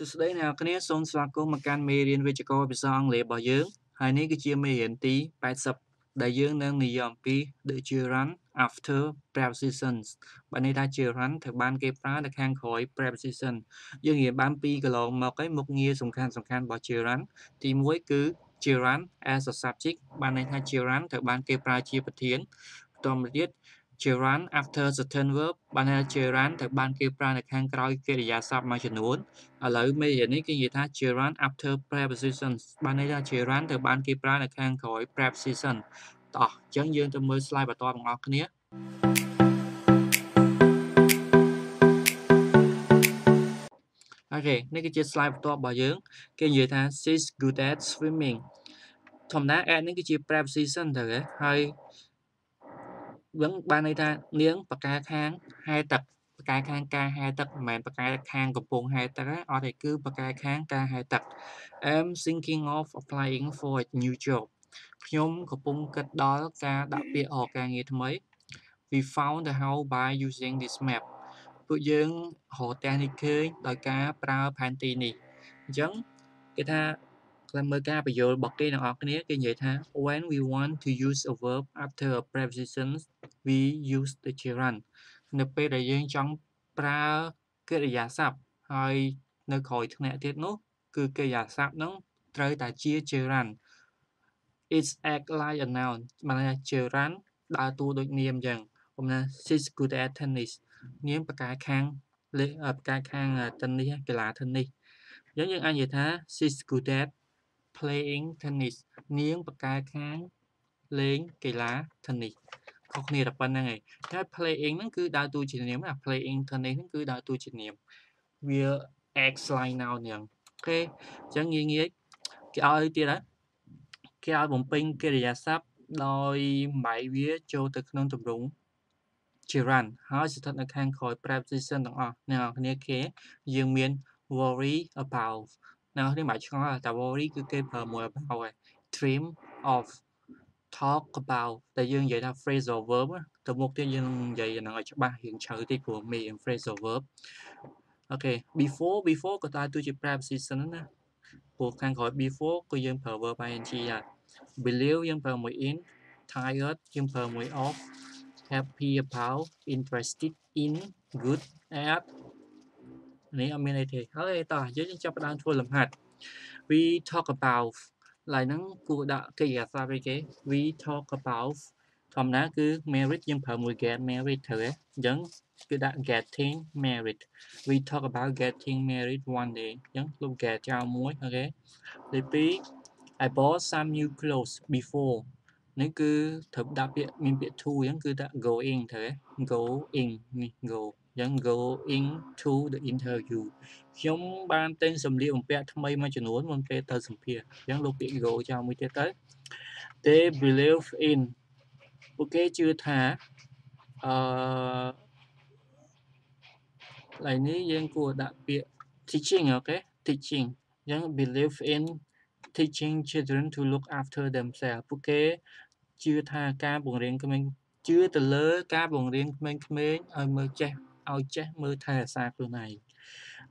សួស្តីអ្នកនរគ្នាសូមស្វាគមន៍មកកាន់មេរៀនវេយ្យាករណ៍ភាសាអង់គ្លេសរបស់យើងហើយនេះគឺជាមេរៀនទី80ដែលយើងនឹងនិយាយអំពី the gerund after preposition បើនេះថា gerund ត្រូវបាន គេប្រើនៅខាងក្រោយ preposition យើងនិយាយបានពីកន្លងមកហើយមុខងារសំខាន់សំខាន់របស់ gerund ទី1គឺ gerund as a subject បានន័យថា gerund ត្រូវបានគេប្រើជាប្រធានបន្ទាប់មកទៀត gerund after certain verb បានថា gerund ត្រូវបាន គេប្រើនៅខាងក្រោយកិរិយាសព្ទមួយចំនួនឥឡូវមេរៀននេះគេនិយាយថា gerund after preposition បានន័យថា gerund ត្រូវបានគេប្រើនៅខាងក្រោយ preposition តោះអញ្ចឹងយើងទៅមើល slide បន្តបងប្អូនគ្នាអូខេនេះគឺជា slide បន្ទាប់របស់យើង គេនិយាយថា she's good at swimming ធម្មតា at នេះគឺជា preposition ទៅហើយវិញបានន័យថានាង បកាខាងហែទឹកបកាខាងការហែទឹកមិនមែនបកាខាងកំពុងហែទឹកទេអត់ទេគឺ បកាខាងការហែទឹក I'm thinking of applying for a new job ខ្ញុំកំពុងគិតដល់ការដាក់ពាក្យអរការងារថ្មី We found the how by using this map ពួកយើងរកទះនេះឃើញដោយការប្រើផែនទីនេះអញ្ចឹងគេថាខ្លះមើលការបញ្យល់របស់គេទាំងអស់គ្នាគេនិយាយថា when we want to use a verb after a preposition we use the gerund នៅពេលដែលយើងចង់ប្រើកិរិយាសព្ទហើយនៅក្រោយថ្នាក់ទៀតនោះ គឺកិរិយាសព្ទនោះត្រូវតែជា gerund it's act like a noun បានន័យថា gerund ដើរតួដូចនាមអញ្ចឹងខ្ញុំណា six good at tennis នាមប្រកែខាងលេខប្រកែខាង tennis កីឡា tennis អញ្ចឹងយើង អាចនិយាយថា she's good at playing tennis នាងបកែខាងលេងកីឡា tennis ខុសគ្នាតែប៉ុណ្្នឹងឯងតែ playing ហ្នឹងគឺដើរតួជានាមណា playing tennis ហ្នឹងគឺដើរតួជានាមវា x line now នាងអូខេអញ្ចឹងងាយងាយគេឲ្យទៀតណាគេឲ្យបំពេញកិរិយាសព្ទដោយម៉ៃវាចូលទៅក្នុងទម្រង់ជា run ហើយស្ថិតនៅខាងក្រោយ preposition ទាំងអស់អ្នកនរគ្នាគេយើងមាន worry about នៅនេះមិនឆ្ងល់តែ worry គឺគេប្រើមួយ about ឯង dream of talk about តែយើងនិយាយថា phrasal verb ទៅមុខទៀតយើងនិយាយនឹងឲ្យច្បាស់រៀងជ្រៅតិចព្រោះ me and phrasal verb អូខេ before before ក៏តែទូជា preposition ណាព្រោះខាងក្រោយ before គឺយើងប្រើ verb ing ដែរ believe យើងប្រើមួយ in tired យើងប្រើមួយ of happy about interested in good at នេះអត់មានអីទេហើយតោះយើងចាប់ផ្ដើមធ្វើលំហាត់ we talk about ឡើយហ្នឹងគួរដាក់កិច្ចការសាពេលគេ we talk about ធម្មតាគឺ merit យើងប្រើមួយ get merit ទៅអញ្ចឹងគឺដាក់ getting married we talk about getting married one day អញ្ចឹងលោក get ចោលមួយអូខេទី2 I bought some new clothes before នេះគឺត្រូវដាក់ពាក្យមានពាក្យ to អញ្ចឹងគឺដាក់ going ទៅ going នេះ go ចឹង go into the interview ខ្ញុំបានទិញសម្លៀកបំពាក់ថ្មីមួយចំនួនមុនពេលទៅសម្ភាសចឹងលោកពាក្យ go ចោលមួយទៀតទៅ they believe in ពួកគេជឿថាអឺឡើយនេះយើងគួរដាក់ពាក្យ teaching អូខេ teaching ចឹង believe in teaching children to look after themselves ពួកគេជឿថាការបង្រៀនក្មេងជឿទៅលើការបង្រៀនក្មេងៗឲ្យមើលចេះឲ្យចេះមើលថែរក្សាខ្លួនឯង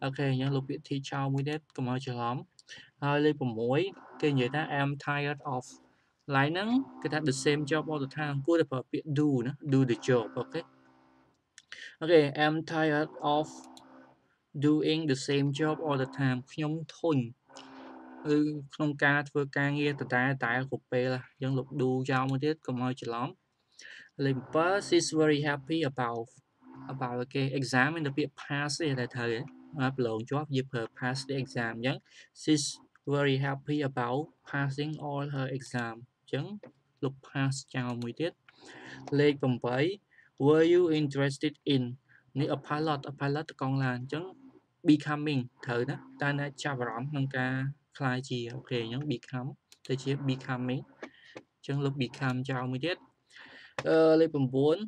អូខេអញ្ចឹងលោកពាក្យ teach មួយទៀតកុំឲ្យច្រឡំហើយលេខ6គេនិយាយថា am tired of ឡាយហ្នឹងគេថា the same job all the time គួរតែប្រើពាក្យ do ណា do the job អូខេអូខេ am tired of doing the same job all the time ខ្ញុំធុញឬក្នុងការធ្វើការងារតតែតែគ្រប់ពេលហ្នឹងលោក do ចោលមួយទៀតកុំឲ្យច្រឡំលេខ7 she's very happy about បើគេ exam មានតែពាក្យ pass ទេតែត្រូវហ៎ប្រឡងជាប់វាប្រើ pass the exam អញ្ចឹង she's very happy about passing all her exam អញ្ចឹងលុប pass ចោលមួយទៀតលេខ8 were you interested in នេះ a pilot a pilot កង់ឡានអញ្ចឹង becoming ត្រូវណាតើអ្នកចាប់អារម្មណ៍ក្នុងការคล้ายជាអូខេអញ្ចឹង become ទៅជា becoming អញ្ចឹងលុប become ចោលមួយទៀតអឺលេខ9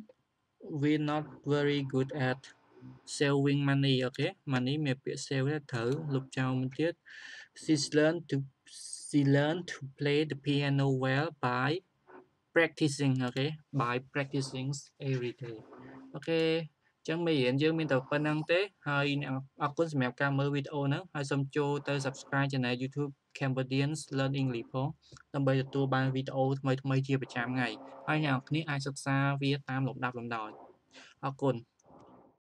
we're not very good at saving money okay money may be save thử lục chào mình tiết she learned to she learned to play the piano well by practicing okay by practicing every day okay ចឹងមេរៀនយើងមានតែប៉ុណ្្នឹងទេហើយអ្នកអរគុណសម្រាប់ការមើលវីដេអូហ្នឹងហើយសូមចូលទៅ Subscribe Channel YouTube Cambodians Learn English ផងដើម្បីទទួលបានវីដេអូថ្មីៗជាប្រចាំថ្ងៃហើយអ្នកនរគ្នាអាចសិក្សាវាតាមលំដាប់លំដោយអរគុណ